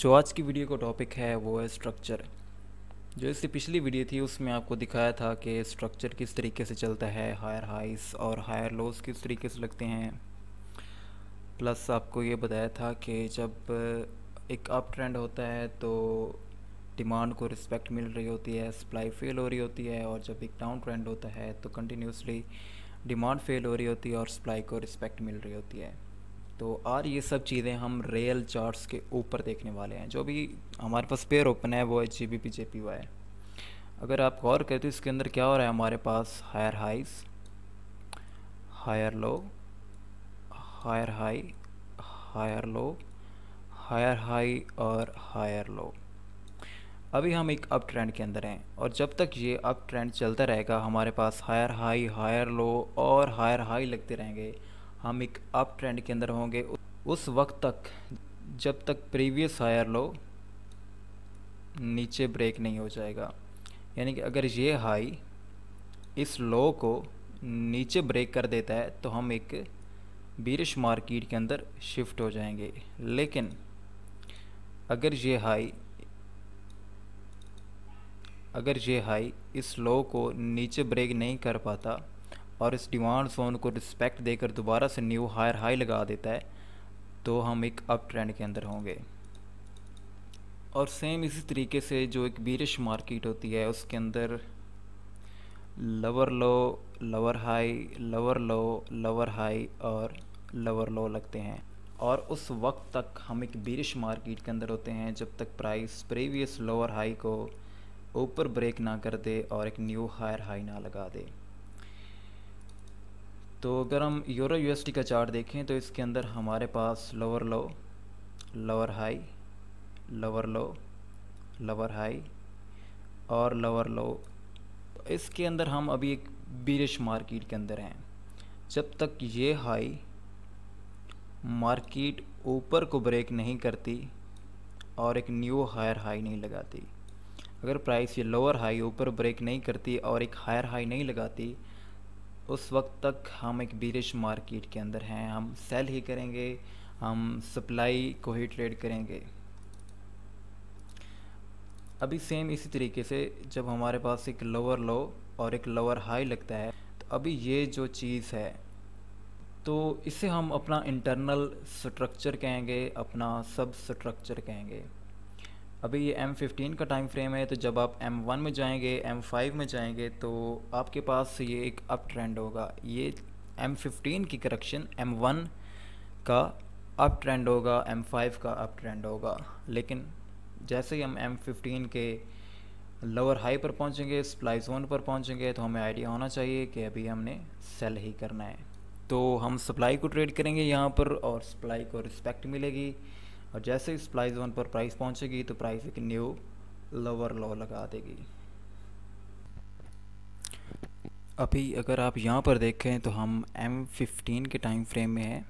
जो आज की वीडियो का टॉपिक है वो है स्ट्रक्चर जो इससे पिछली वीडियो थी उसमें आपको दिखाया था कि स्ट्रक्चर किस तरीके से चलता है हायर हाइस और हायर लोस किस तरीके से लगते हैं प्लस आपको ये बताया था कि जब एक अप ट्रेंड होता है तो डिमांड को रिस्पेक्ट मिल रही होती है सप्लाई फेल हो रही होती है और जब एक डाउन ट्रेंड होता है तो कंटिन्यूसली डिमांड फेल हो रही होती है और सप्लाई को रिस्पेक्ट मिल रही होती है तो और ये सब चीज़ें हम रेल चार्ट्स के ऊपर देखने वाले हैं जो भी हमारे पास पेयर ओपन है वो है G B P J P Y अगर आप गौर करें तो इसके अंदर क्या हो रहा है हमारे पास higher highs higher low higher high higher low higher high और हायर लो अभी हम एक अप ट्रेंड के अंदर हैं और जब तक ये अप ट्रेंड चलता रहेगा हमारे पास हायर हाई हायर लो और हायर हाई लगते रहेंगे हम एक अप ट्रेंड के अंदर होंगे उस वक्त तक जब तक प्रीवियस हायर लो नीचे ब्रेक नहीं हो जाएगा यानी कि अगर ये हाई इस लो को नीचे ब्रेक कर देता है तो हम एक बीरिश मार्केट के अंदर शिफ्ट हो जाएंगे लेकिन अगर ये हाई अगर ये हाई इस लो को नीचे ब्रेक नहीं कर पाता और इस डिमांड जोन को रिस्पेक्ट देकर दोबारा से न्यू हायर हाई लगा देता है तो हम एक अप ट्रेंड के अंदर होंगे और सेम इसी तरीके से जो एक बीरिश मार्केट होती है उसके अंदर lower low lower high lower low lower high और लवर लो लगते हैं और उस वक्त तक हम एक बीरिश मार्केट के अंदर होते हैं जब तक प्राइस प्रीवियस लोअर हाई को ऊपर ब्रेक ना कर दे और एक न्यू हायर हाई ना लगा दे तो अगर हम यूरो यूएसडी का चार्ट देखें तो इसके अंदर हमारे पास lower low lower high lower low lower high और लोअर लो तो इसके अंदर हम अभी एक बीरिश मार्केट के अंदर हैं जब तक ये हाई मार्केट ऊपर को ब्रेक नहीं करती और एक न्यू हायर हाई नहीं लगाती अगर प्राइस ये लोअर हाई ऊपर ब्रेक नहीं करती और एक हायर हाई नहीं लगाती उस वक्त तक हम एक बीरिश मार्केट के अंदर हैं हम सेल ही करेंगे हम सप्लाई को ही ट्रेड करेंगे अभी सेम इसी तरीके से जब हमारे पास एक लोअर लो और एक लोअर हाई लगता है तो अभी ये जो चीज़ है तो इसे हम अपना इंटरनल स्ट्रक्चर कहेंगे अपना सब स्ट्रक्चर कहेंगे अभी ये M15 का टाइम फ्रेम है तो जब आप M1 में जाएंगे M5 में जाएंगे तो आपके पास ये एक अप ट्रेंड होगा ये M15 की करेक्शन M1 का अप ट्रेंड होगा M5 का अप ट्रेंड होगा लेकिन जैसे ही हम M15 के लोअर हाई पर पहुंचेंगे सप्लाई जोन पर पहुंचेंगे तो हमें आइडिया होना चाहिए कि अभी हमने सेल ही करना है तो हम सप्लाई को ट्रेड करेंगे यहाँ पर और सप्लाई को रिस्पेक्ट मिलेगी और जैसे इस सप्लाई जोन पर प्राइस पहुंचेगी तो प्राइस एक न्यू लोअर लो लगा देगी अभी अगर आप यहाँ पर देखें तो हम एम फिफ्टीन के टाइम फ्रेम में हैं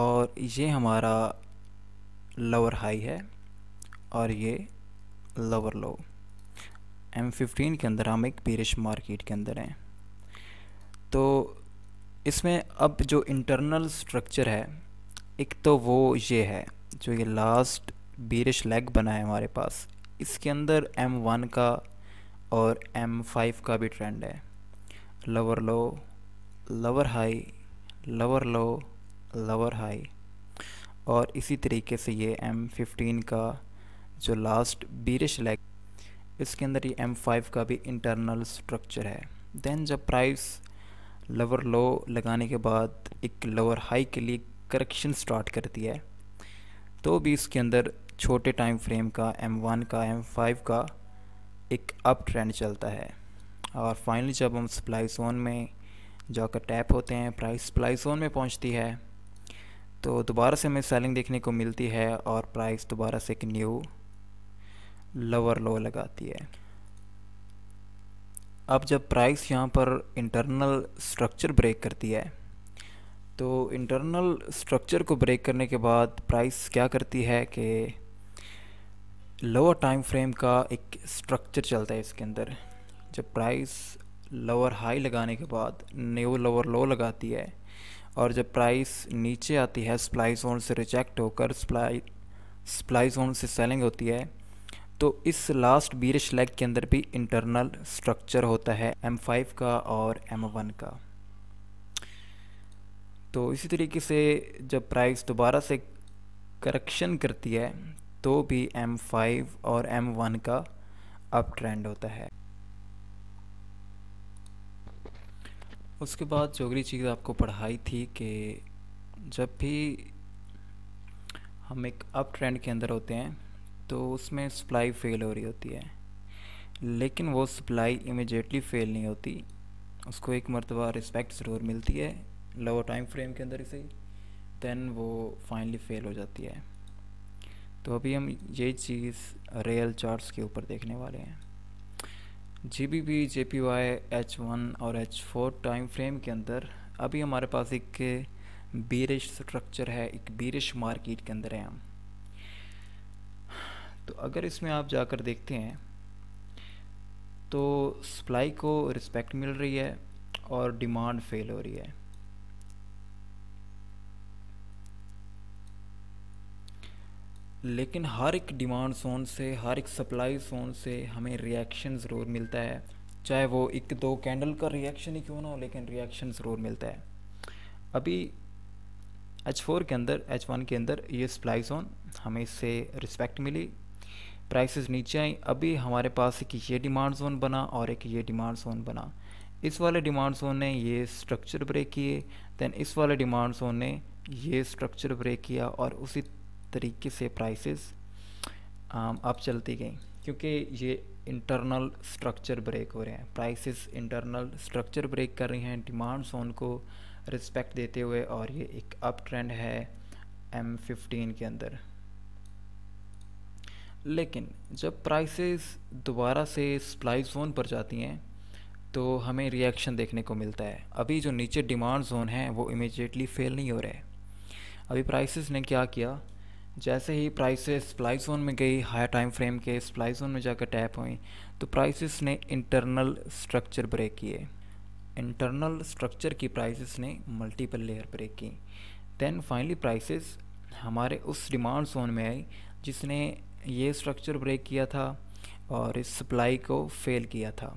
और ये हमारा लोअर हाई है और ये लोअर लो एम फिफ्टीन के अंदर हम एक पेरिश मार्केट के अंदर हैं तो इसमें अब जो इंटरनल स्ट्रक्चर है एक तो वो ये है जो ये लास्ट बीरिश लेग बना है हमारे पास इसके अंदर एम वन का और एम फाइव का भी ट्रेंड है lower low lower high lower low lower high और इसी तरीके से ये एम फिफ्टीन का जो लास्ट बीरिश लेग इसके अंदर ये एम फाइव का भी इंटरनल स्ट्रक्चर है देन जब प्राइस लवर लो लगाने के बाद एक लवर हाई के लिए करेक्शन स्टार्ट करती है तो भी इसके अंदर छोटे टाइम फ्रेम का M1 का M5 का एक अप ट्रेंड चलता है और फाइनली जब हम सप्लाई जोन में जाकर टैप होते हैं प्राइस सप्लाई जोन में पहुंचती है तो दोबारा से हमें सेलिंग देखने को मिलती है और प्राइस दोबारा से एक न्यू लोअर लो लगाती है अब जब प्राइस यहाँ पर इंटरनल स्ट्रक्चर ब्रेक करती है तो इंटरनल स्ट्रक्चर को ब्रेक करने के बाद प्राइस क्या करती है कि लोअर टाइम फ्रेम का एक स्ट्रक्चर चलता है इसके अंदर जब प्राइस लोअर हाई लगाने के बाद न्यू लोअर लो लगाती है और जब प्राइस नीचे आती है सप्लाई जोन से रिजेक्ट होकर सप्लाई सप्लाई जोन से सेलिंग होती है तो इस लास्ट बीरिश लेग के अंदर भी इंटरनल स्ट्रक्चर होता है M5 का और M1 का तो इसी तरीके से जब प्राइस दोबारा से करेक्शन करती है तो भी M5 और M1 का अप ट्रेंड होता है उसके बाद जो अगली चीज़ आपको पढ़ाई थी कि जब भी हम एक अप ट्रेंड के अंदर होते हैं तो उसमें सप्लाई फेल हो रही होती है लेकिन वो सप्लाई इमिजिएटली फेल नहीं होती उसको एक मरतबा रिस्पेक्ट ज़रूर मिलती है लोअर टाइम फ्रेम के अंदर इसे दैन देन वो फाइनली फेल हो जाती है तो अभी हम ये चीज़ रेयल चार्ट्स के ऊपर देखने वाले हैं G B B J P Y H one और एच फोर टाइम फ्रेम के अंदर अभी हमारे पास एक बीरिश स्ट्रक्चर है एक बीरिश मार्केट के अंदर है हम तो अगर इसमें आप जाकर देखते हैं तो सप्लाई को रिस्पेक्ट मिल रही है और डिमांड फेल हो रही है लेकिन हर एक डिमांड जोन से हर एक सप्लाई जोन से हमें रिएक्शन ज़रूर मिलता है चाहे वो एक दो कैंडल का रिएक्शन ही क्यों ना हो लेकिन रिएक्शन ज़रूर मिलता है अभी एच फोर के अंदर एच वन के अंदर ये सप्लाई जोन हमें इससे रिस्पेक्ट मिली प्राइसेस नीचे आई अभी हमारे पास एक ये डिमांड जोन बना और एक ये डिमांड जोन बना इस वाले डिमांड जोन ने ये स्ट्रक्चर ब्रेक किए दैन इस वाले डिमांड जोन ने ये स्ट्रक्चर ब्रेक किया और उसी तरीके से प्राइसेस अब चलती गई क्योंकि ये इंटरनल स्ट्रक्चर ब्रेक हो रहे हैं प्राइसेस इंटरनल स्ट्रक्चर ब्रेक कर रही हैं डिमांड जोन को रिस्पेक्ट देते हुए और ये एक अप ट्रेंड है एम फिफ्टीन के अंदर लेकिन जब प्राइसेस दोबारा से सप्लाई जोन पर जाती हैं तो हमें रिएक्शन देखने को मिलता है अभी जो नीचे डिमांड जोन है वो इमिजिएटली फेल नहीं हो रहे अभी प्राइसेस ने क्या किया जैसे ही प्राइसेस स्प्लाई जोन में गई हाई टाइम फ्रेम के स्प्लाई जोन में जाकर टैप हुई तो प्राइसेस ने इंटरनल स्ट्रक्चर ब्रेक किए इंटरनल स्ट्रक्चर की प्राइसेस ने मल्टीपल लेयर ब्रेक की देन फाइनली प्राइसेस हमारे उस डिमांड जोन में आई जिसने ये स्ट्रक्चर ब्रेक किया था और इस सप्लाई को फेल किया था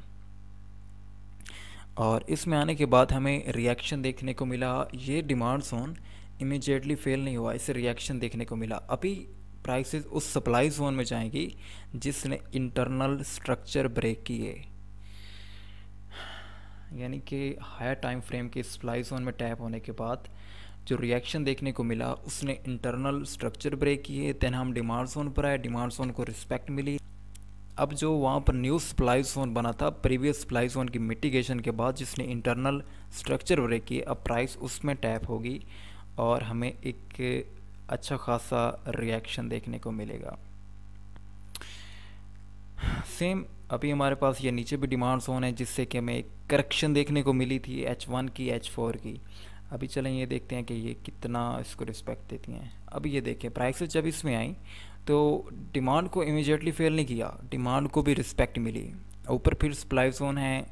और इसमें आने के बाद हमें रिएक्शन देखने को मिला ये डिमांड जोन इमिजिएटली फेल नहीं हुआ इसे रिएक्शन देखने को मिला अभी प्राइसेस उस सप्लाई जोन में जाएंगी जिसने इंटरनल स्ट्रक्चर ब्रेक किए यानी कि हायर टाइम फ्रेम के सप्लाई जोन में टैप होने के बाद जो रिएक्शन देखने को मिला उसने इंटरनल स्ट्रक्चर ब्रेक किए देन हम डिमांड जोन पर आए डिमांड जोन को रिस्पेक्ट मिली अब जो वहाँ पर न्यू सप्लाई जोन बना था प्रीवियस सप्लाई जोन की मिटिगेशन के बाद जिसने इंटरनल स्ट्रक्चर ब्रेक किए अब प्राइस उसमें टैप होगी और हमें एक अच्छा खासा रिएक्शन देखने को मिलेगा सेम अभी हमारे पास ये नीचे भी डिमांड जोन है जिससे कि हमें करेक्शन देखने को मिली थी एच वन की एच फोर की अभी चलें ये देखते हैं कि ये कितना इसको रिस्पेक्ट देती हैं अब ये देखें प्राइसेस जब इसमें आई तो डिमांड को इमिजिएटली फेल नहीं किया डिमांड को भी रिस्पेक्ट मिली ऊपर फिर सप्लाई जोन है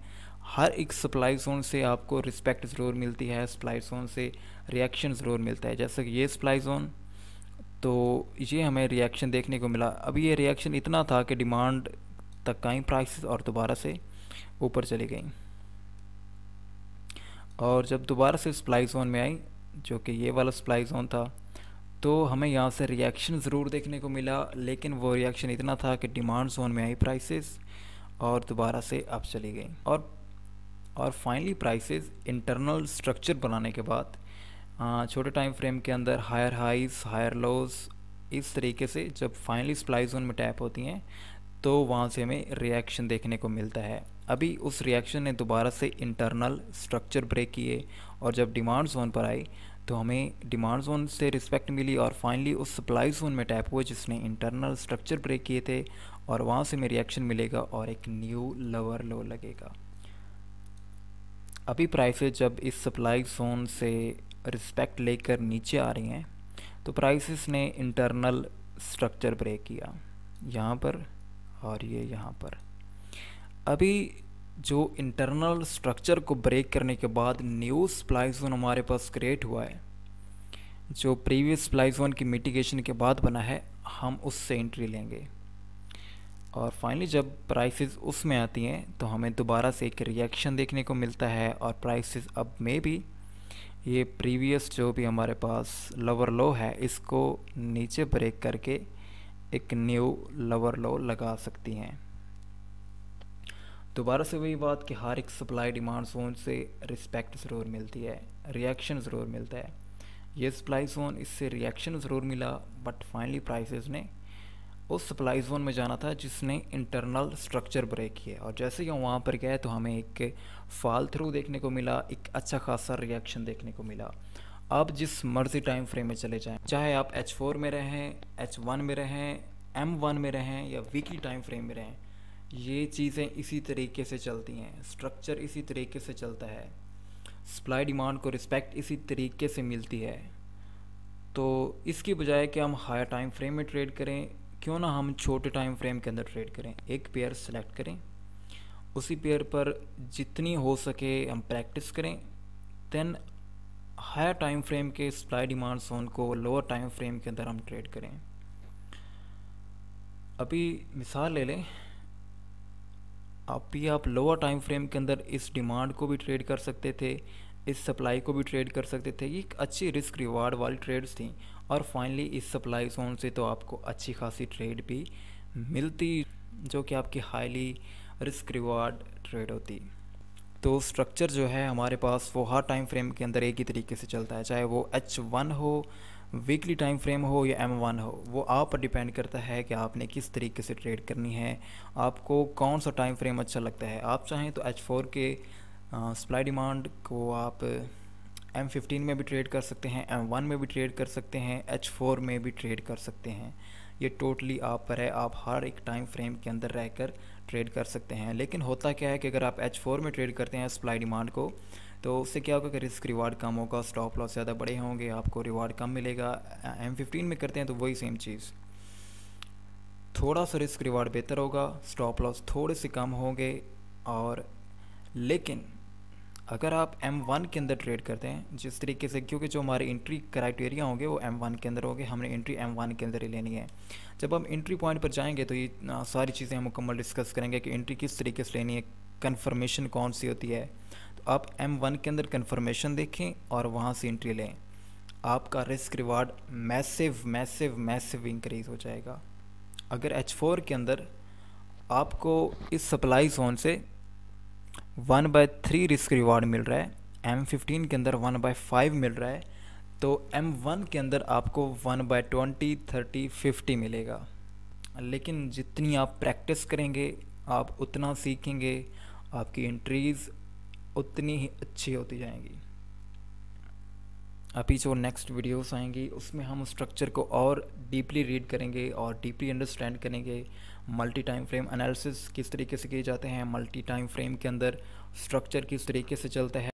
हर एक सप्लाई जोन से आपको रिस्पेक्ट ज़रूर मिलती है सप्लाई जोन से रिएक्शन ज़रूर मिलता है जैसे ये सप्लाई जोन तो ये हमें रिएक्शन देखने को मिला अभी ये रिएक्शन इतना था कि डिमांड तक ही प्राइसेस और दोबारा से ऊपर चली गई और जब दोबारा से सप्लाई जोन में आई जो कि ये वाला सप्लाई जोन था तो हमें यहाँ से रिएक्शन ज़रूर देखने को मिला लेकिन वो रिएक्शन इतना था कि डिमांड जोन में आई प्राइसेस और दोबारा से अप चली गई और और फाइनली प्राइसेस इंटरनल स्ट्रक्चर बनाने के बाद छोटे टाइम फ्रेम के अंदर हायर हाइज हायर लोज इस तरीके से जब फाइनली सप्लाई जोन में टैप होती हैं तो वहाँ से हमें रिएक्शन देखने को मिलता है अभी उस रिएक्शन ने दोबारा से इंटरनल स्ट्रक्चर ब्रेक किए और जब डिमांड जोन पर आई तो हमें डिमांड जोन से रिस्पेक्ट मिली और फाइनली उस सप्लाई जोन में टैप हुए जिसने इंटरनल स्ट्रक्चर ब्रेक किए थे और वहाँ से हमें रिएक्शन मिलेगा और एक न्यू लवर लो लगेगा अभी प्राइसेस जब इस सप्लाई जोन से रिस्पेक्ट लेकर नीचे आ रही हैं तो प्राइसेस ने इंटरनल स्ट्रक्चर ब्रेक किया यहाँ पर और ये यहाँ पर अभी जो इंटरनल स्ट्रक्चर को ब्रेक करने के बाद न्यू सप्लाई जोन हमारे पास क्रिएट हुआ है जो प्रीवियस सप्लाई जोन की मिटिगेशन के बाद बना है हम उससे एंट्री लेंगे और फाइनली जब प्राइसेस उसमें आती हैं तो हमें दोबारा से एक रिएक्शन देखने को मिलता है और प्राइसेस अब में भी ये प्रीवियस जो भी हमारे पास लवर लो है इसको नीचे ब्रेक करके एक न्यू लवर लो लगा सकती हैं दोबारा से वही बात कि हर एक सप्लाई डिमांड जोन से रिस्पेक्ट ज़रूर मिलती है रिएक्शन ज़रूर मिलता है ये सप्लाई जोन इससे रिएक्शन ज़रूर मिला बट फाइनली प्राइसेस ने उस सप्लाई जोन में जाना था जिसने इंटरनल स्ट्रक्चर ब्रेक किया और जैसे ही हम वहाँ पर गए तो हमें एक फॉल थ्रू देखने को मिला एक अच्छा खासा रिएक्शन देखने को मिला आप जिस मर्जी टाइम फ्रेम में चले जाएं चाहे आप एच फोर में रहें एच वन में रहें एम वन में रहें या वीकी टाइम फ्रेम में रहें ये चीज़ें इसी तरीके से चलती हैं स्ट्रक्चर इसी तरीके से चलता है सप्लाई डिमांड को रिस्पेक्ट इसी तरीके से मिलती है तो इसकी बजाय कि हम हायर टाइम फ्रेम में ट्रेड करें क्यों ना हम छोटे टाइम फ्रेम के अंदर ट्रेड करें एक पेयर सेलेक्ट करें उसी पेयर पर जितनी हो सके हम प्रैक्टिस करें देन हायर टाइम फ्रेम के सप्लाई डिमांड जोन को लोअर टाइम फ्रेम के अंदर हम ट्रेड करें अभी मिसाल ले लें अभी आप लोअर टाइम फ्रेम के अंदर इस डिमांड को भी ट्रेड कर सकते थे इस सप्लाई को भी ट्रेड कर सकते थे ये अच्छी रिस्क रिवार्ड वाली ट्रेड्स थी और फाइनली इस सप्लाई जोन से तो आपको अच्छी खासी ट्रेड भी मिलती जो कि आपकी हाईली रिस्क रिवार्ड ट्रेड होती तो स्ट्रक्चर जो है हमारे पास वो हर टाइम फ्रेम के अंदर एक ही तरीके से चलता है चाहे वो एच वन हो वीकली टाइम फ्रेम हो या एम वन हो वो आप पर डिपेंड करता है कि आपने किस तरीके से ट्रेड करनी है आपको कौन सा टाइम फ्रेम अच्छा लगता है आप चाहें तो एच फोर के सप्लाई डिमांड को आप एम फिफ्टीन में भी ट्रेड कर सकते हैं एम वन में भी ट्रेड कर सकते हैं एच फोर में भी ट्रेड कर सकते हैं ये टोटली आप पर है आप हर एक टाइम फ्रेम के अंदर रह कर ट्रेड कर सकते हैं लेकिन होता क्या है कि अगर आप एच फोर में ट्रेड करते हैं सप्लाई डिमांड को तो उससे क्या होगा कि रिस्क रिवार्ड कम होगा स्टॉप लॉस ज़्यादा बड़े होंगे आपको रिवार्ड कम मिलेगा एम फिफ्टीन में करते हैं तो वही सेम चीज़ थोड़ा सा रिस्क रिवार्ड बेहतर होगा स्टॉप लॉस थोड़े से कम होंगे और लेकिन अगर आप M1 के अंदर ट्रेड करते हैं जिस तरीके से क्योंकि जो हमारे इंट्री क्राइटेरिया होंगे वो M1 के अंदर होंगे हमने एंट्री M1 के अंदर ही लेनी है जब हम इंट्री पॉइंट पर जाएंगे तो ये सारी चीज़ें हम मुकम्मल डिस्कस करेंगे कि एंट्री किस तरीके से लेनी है कन्फर्मेशन कौन सी होती है तो आप एम के अंदर कन्फर्मेशन देखें और वहाँ से इंट्री लें आपका risk reward massive massive massive increase हो जाएगा अगर एच के अंदर आपको इस सप्लाई जोन से one by three risk reward मिल रहा है एम फिफ्टीन के अंदर वन बाय फाइव मिल रहा है तो एम वन के अंदर आपको one by twenty thirty fifty मिलेगा लेकिन जितनी आप प्रैक्टिस करेंगे आप उतना सीखेंगे आपकी एंट्रीज उतनी ही अच्छी होती जाएंगी अभी जो नेक्स्ट वीडियोस आएंगी उसमें हम स्ट्रक्चर को और डीपली रीड करेंगे और डीपली अंडरस्टैंड करेंगे मल्टी टाइम फ्रेम एनालिसिस किस तरीके से किए जाते हैं मल्टी टाइम फ्रेम के अंदर स्ट्रक्चर किस तरीके से चलते हैं